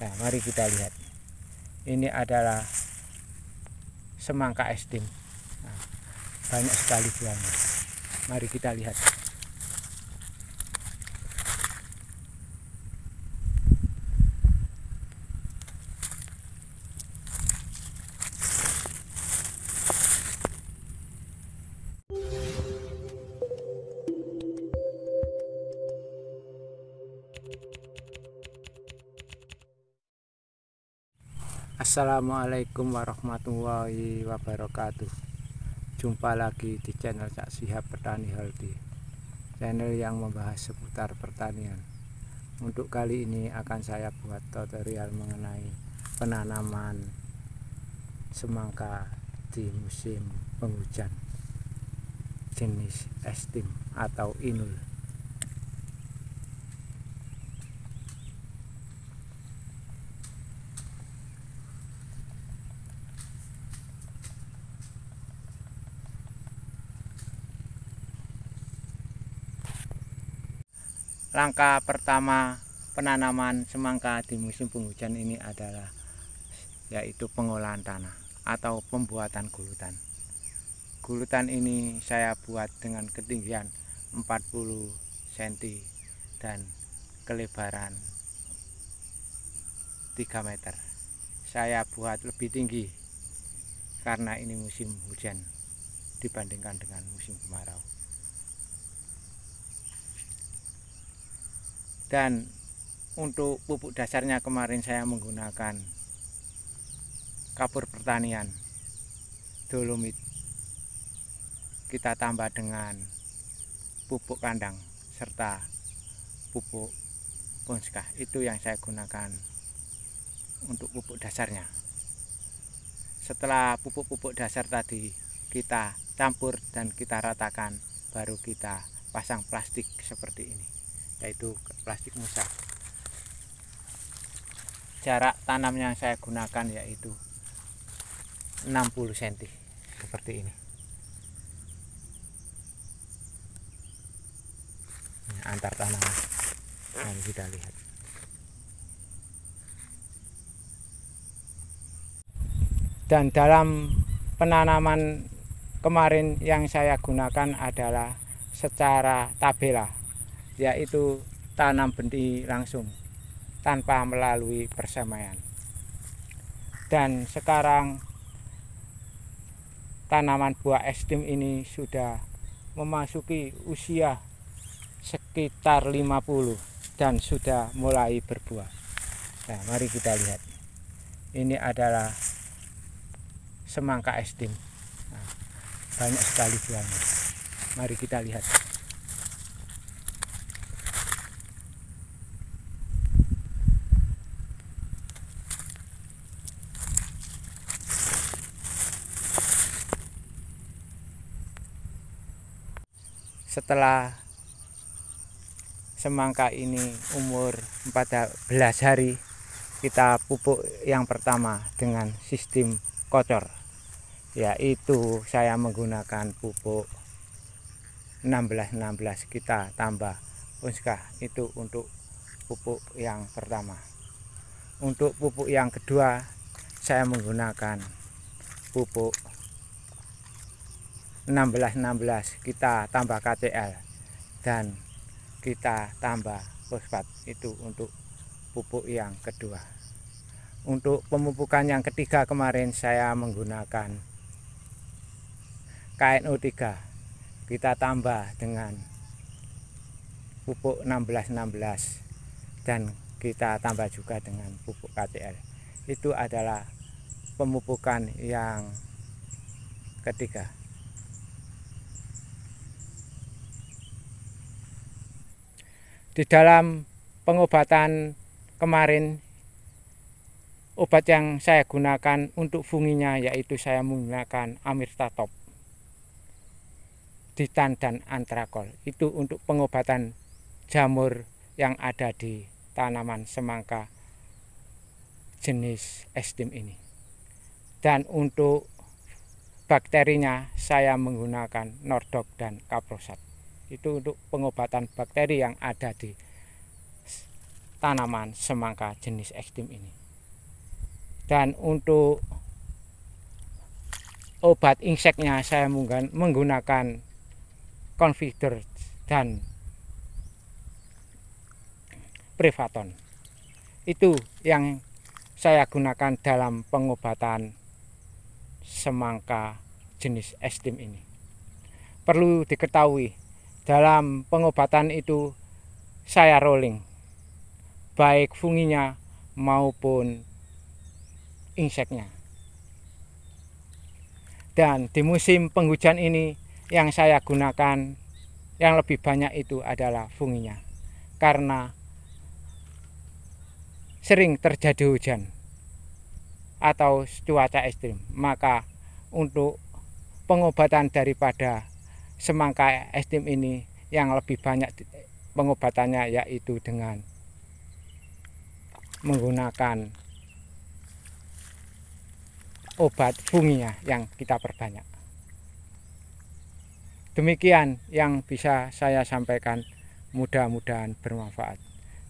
Nah, mari kita lihat. Ini adalah semangka es Nah, banyak sekali buahnya. Mari kita lihat. Assalamualaikum warahmatullahi wabarakatuh Jumpa lagi di channel Cak Sihab Petani Healthy Channel yang membahas seputar pertanian Untuk kali ini akan saya buat tutorial mengenai penanaman semangka di musim penghujan Jenis estim atau inul langkah pertama penanaman semangka di musim penghujan ini adalah yaitu pengolahan tanah atau pembuatan gulutan. Gulutan ini saya buat dengan ketinggian 40 cm dan kelebaran 3 meter. Saya buat lebih tinggi karena ini musim hujan dibandingkan dengan musim kemarau. dan untuk pupuk dasarnya kemarin saya menggunakan kapur pertanian dolomit kita tambah dengan pupuk kandang serta pupuk ponskah itu yang saya gunakan untuk pupuk dasarnya setelah pupuk-pupuk dasar tadi kita campur dan kita ratakan baru kita pasang plastik seperti ini yaitu plastik musa jarak tanam yang saya gunakan yaitu 60 cm seperti ini antar tanaman yang kita lihat dan dalam penanaman kemarin yang saya gunakan adalah secara tabela yaitu tanam benih langsung tanpa melalui persemaian. Dan sekarang tanaman buah estim ini sudah memasuki usia sekitar 50 dan sudah mulai berbuah. Nah, mari kita lihat. Ini adalah semangka estim. Nah, banyak sekali buahnya. Mari kita lihat. setelah semangka ini umur 14 hari kita pupuk yang pertama dengan sistem kocor yaitu saya menggunakan pupuk 16 kita tambah unska itu untuk pupuk yang pertama untuk pupuk yang kedua saya menggunakan pupuk 16-16 kita tambah KTL dan kita tambah fosfat itu untuk pupuk yang kedua untuk pemupukan yang ketiga kemarin saya menggunakan KNO3 kita tambah dengan pupuk 16-16 dan kita tambah juga dengan pupuk KTL itu adalah pemupukan yang ketiga di dalam pengobatan kemarin obat yang saya gunakan untuk funginya yaitu saya menggunakan amirtatop ditan dan antrakol itu untuk pengobatan jamur yang ada di tanaman semangka jenis estim ini dan untuk bakterinya saya menggunakan nordok dan kaprosat itu untuk pengobatan bakteri yang ada di tanaman semangka jenis ekstrim ini dan untuk obat inseknya saya menggunakan confider dan privaton itu yang saya gunakan dalam pengobatan semangka jenis ekstrim ini perlu diketahui dalam pengobatan itu saya rolling baik funginya maupun inseknya. Dan di musim penghujan ini yang saya gunakan yang lebih banyak itu adalah funginya. Karena sering terjadi hujan atau cuaca ekstrim. Maka untuk pengobatan daripada semangka estim ini yang lebih banyak pengobatannya yaitu dengan menggunakan obat funginya yang kita perbanyak. Demikian yang bisa saya sampaikan. Mudah-mudahan bermanfaat.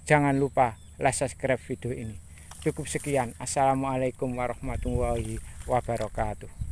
Jangan lupa like subscribe video ini. Cukup sekian. Assalamualaikum warahmatullahi wabarakatuh.